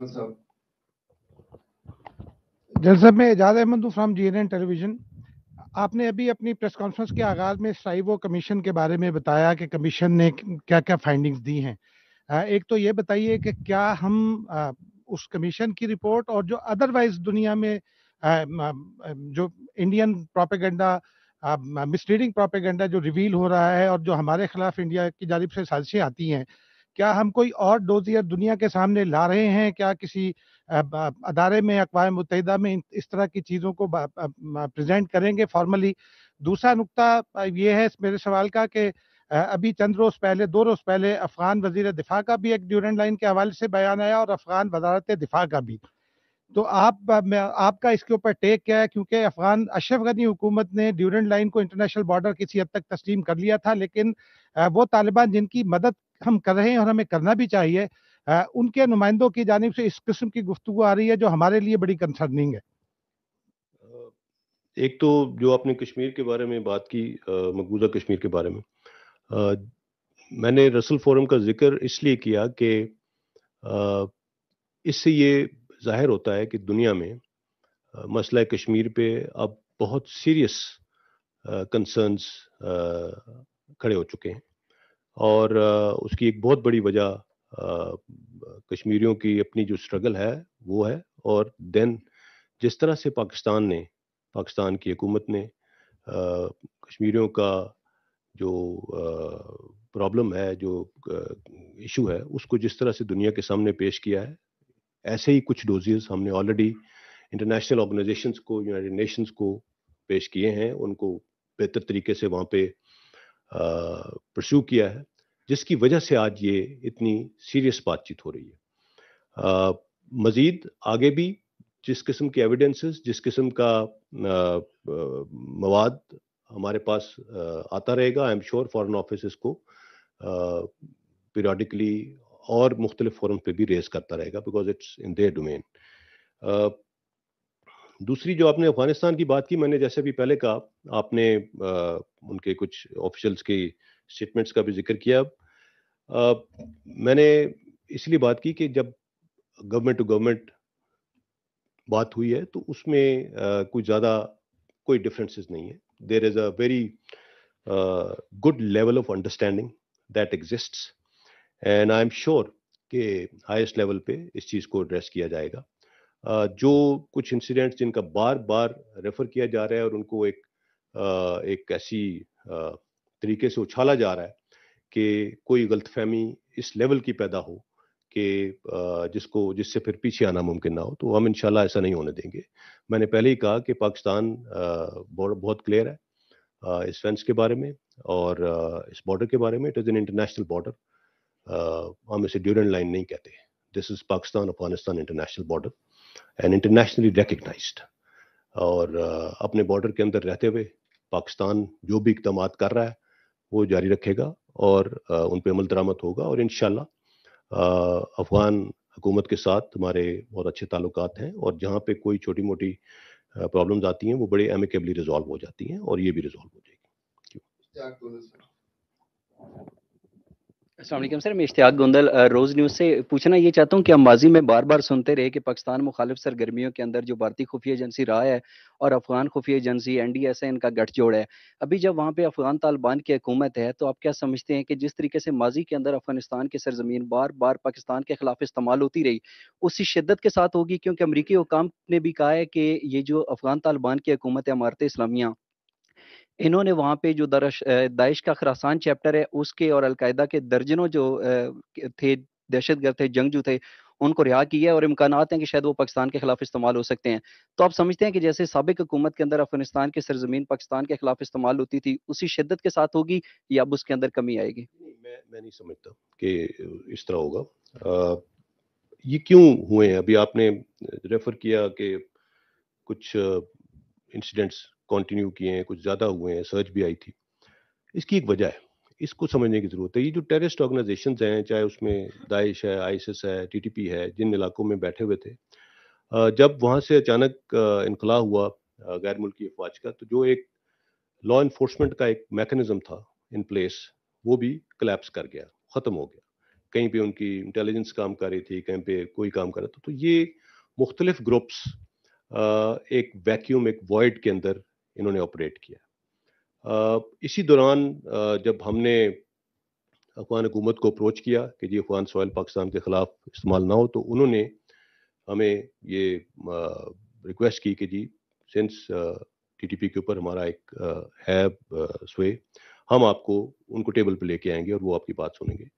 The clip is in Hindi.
जल साहब मैं एजाज अहमद हूँ फ्राम जी एन टेलीविजन आपने अभी अपनी प्रेस कॉन्फ्रेंस के आगाज में साइबो कमीशन के बारे में बताया कि कमीशन ने क्या क्या फाइंडिंग्स दी हैं एक तो ये बताइए कि क्या हम उस कमीशन की रिपोर्ट और जो अदरवाइज दुनिया में जो इंडियन प्रोपेगेंडा मिसलीडिंग प्रोपेगेंडा जो रिवील हो रहा है और जो हमारे खिलाफ इंडिया की जानब से साजिशें आती हैं क्या हम कोई और डोजियर दुनिया के सामने ला रहे हैं क्या किसी अदारे में अकवा मुतहदा में इस तरह की चीज़ों को प्रजेंट करेंगे फॉर्मली दूसरा नुकता ये है मेरे सवाल का कि अभी चंद रोज़ पहले दो रोज़ पहले अफ़गान वजीर दिफा का भी एक ड्यूरेंट लाइन के हवाले से बयान आया और अफ़गान वजारत दिफा का भी तो आप आपका इसके ऊपर टेक क्या है क्योंकि अफगान अशरफ गनी हुकूमत ने ड्यूरेंट लाइन को इंटरनेशनल बॉर्डर किसी हद तक तस्लीम कर लिया था लेकिन वो तालिबान जिनकी मदद हम कर रहे हैं और हमें करना भी चाहिए आ, उनके नुमाइंदों की जानब से इस किस्म की गुफ्तु आ रही है जो हमारे लिए बड़ी कंसर्निंग है एक तो जो आपने कश्मीर के बारे में बात की मकबूजा कश्मीर के बारे में आ, मैंने रसल फोरम का जिक्र इसलिए किया कि इससे ये जाहिर होता है कि दुनिया में मसला कश्मीर पे अब बहुत सीरियस कंसर्न्स खड़े हो चुके हैं और उसकी एक बहुत बड़ी वजह कश्मीरियों की अपनी जो स्ट्रगल है वो है और देन जिस तरह से पाकिस्तान ने पाकिस्तान की हुकूमत ने कश्मीरियों का जो प्रॉब्लम है जो इशू है उसको जिस तरह से दुनिया के सामने पेश किया है ऐसे ही कुछ डोजेस हमने ऑलरेडी इंटरनेशनल ऑर्गेनाइजेशंस को यूनाइटेड नेशंस को पेश किए हैं उनको बेहतर तरीके से वहाँ पे परस्यू किया है जिसकी वजह से आज ये इतनी सीरियस बातचीत हो रही है मजीद आगे भी जिस किस्म के एविडेंसेस जिस किस्म का मवाद हमारे पास आता रहेगा I am sure foreign office इसको पीरियडिकली और मुख्तलिफ फोरम पे भी रेज करता रहेगा because it's in their domain दूसरी जो आपने अफगानिस्तान की बात की मैंने जैसे भी पहले कहा आपने आ, उनके कुछ ऑफिशल्स की स्टेटमेंट्स का भी जिक्र किया आ, मैंने इसलिए बात की कि जब गवर्नमेंट टू गवर्नमेंट बात हुई है तो उसमें कोई ज़्यादा कोई डिफरेंसेस नहीं है there is a very good level of understanding that exists and I am sure कि हाईएस्ट लेवल पे इस चीज़ को एड्रेस किया जाएगा uh, जो कुछ इंसिडेंट्स जिनका बार बार रेफर किया जा रहा है और उनको एक uh, एक ऐसी uh, तरीके से उछाला जा रहा है कि कोई गलतफहमी इस लेवल की पैदा हो कि जिसको जिससे फिर पीछे आना मुमकिन ना हो तो हम इनशाला ऐसा नहीं होने देंगे मैंने पहले ही कहा कि पाकिस्तान बहुत क्लियर है इस फेंस के बारे में और इस बॉर्डर के बारे में it is an international border हम इसे ड्यूरेंट लाइन नहीं कहते this is Pakistan Afghanistan international border and internationally recognise और अपने बॉर्डर के अंदर रहते हुए पाकिस्तान जो भी इकदाम कर रहा है वो जारी रखेगा और उन पर अमल दरामद होगा और इन अफगान हुकूमत के साथ हमारे बहुत अच्छे ताल्लुक हैं और जहाँ पे कोई छोटी मोटी प्रॉब्लम्स आती हैं वो बड़े एमिकेबली रिजॉल्व हो जाती हैं और ये भी रिजॉल्व हो जाएगी असलम सर मैं इश्तिया गोंदल रोज़ न्यूज़ से पूछना ये चाहता हूँ कि हम माजी में बार बार सुनते रहे कि पाकिस्तान मुखालिफ सरगर्मियों के अंदर जो भारतीय खुफिया एजेंसी रहा है और अफगान खुफिया एजेंसी एन डी एस है इनका गठजोड़ है अभी जब वहाँ पे अफगान तालिबान की हकूमत है तो आप क्या समझते हैं कि जिस तरीके से माजी के अंदर अफगानिस्तान की सरजमीन बार बार पाकिस्तान के खिलाफ इस्तेमाल होती रही उसी शिद्दत के साथ होगी क्योंकि अमरीकी हुकाम ने भी कहा है कि ये जो अफगान तालिबान की हकूमत है अमारत इस्लामिया इन्होंने वहाँ पे जो दरश दाइश का खरासान चैप्टर है उसके और अलकायदा के दर्जनों जो थे दहशतगर्द थे जंगजू थे उनको रिहा किया और इम्कान हैं कि शायद वो पाकिस्तान के खिलाफ इस्तेमाल हो सकते हैं तो आप समझते हैं कि जैसे सबक हुकूमत के अंदर अफगानिस्तान की सरजमीन पाकिस्तान के खिलाफ इस्तेमाल होती थी उसी शिद्दत के साथ होगी या अब उसके अंदर कमी आएगी मैं मैं नहीं समझता कि इस तरह होगा आ, ये क्यों हुए हैं अभी आपने रेफर किया कि कुछ इंसिडेंट्स कंटिन्यू किए हैं कुछ ज़्यादा हुए हैं सर्च भी आई थी इसकी एक वजह है इसको समझने की ज़रूरत है ये जो टेररिस्ट ऑर्गेनाइजेशन हैं चाहे उसमें दाइश है आईएसएस है टीटीपी है जिन इलाकों में बैठे हुए थे जब वहाँ से अचानक इनखला हुआ गैर मुल्की अफवाज का तो जो एक लॉ इन्फोर्समेंट का एक मैकेनिज़म था इन प्लेस वो भी कलेप्स कर गया ख़त्म हो गया कहीं पे उनकी इंटेलिजेंस काम कर रही थी कहीं पे कोई काम कर रहा था तो ये मुख्तलिफ ग्रुप्स एक वैक्यूम एक वॉइड के अंदर इन्होंने ऑपरेट किया इसी दौरान जब हमने अफगान हुकूमत को अप्रोच किया कि जी अफगान सॉयल पाकिस्तान के ख़िलाफ़ इस्तेमाल ना हो तो उन्होंने हमें ये रिक्वेस्ट की कि जी सिंस टीटीपी के ऊपर हमारा एक है स्वे हम आपको उनको टेबल पर लेके आएंगे और वो आपकी बात सुनेंगे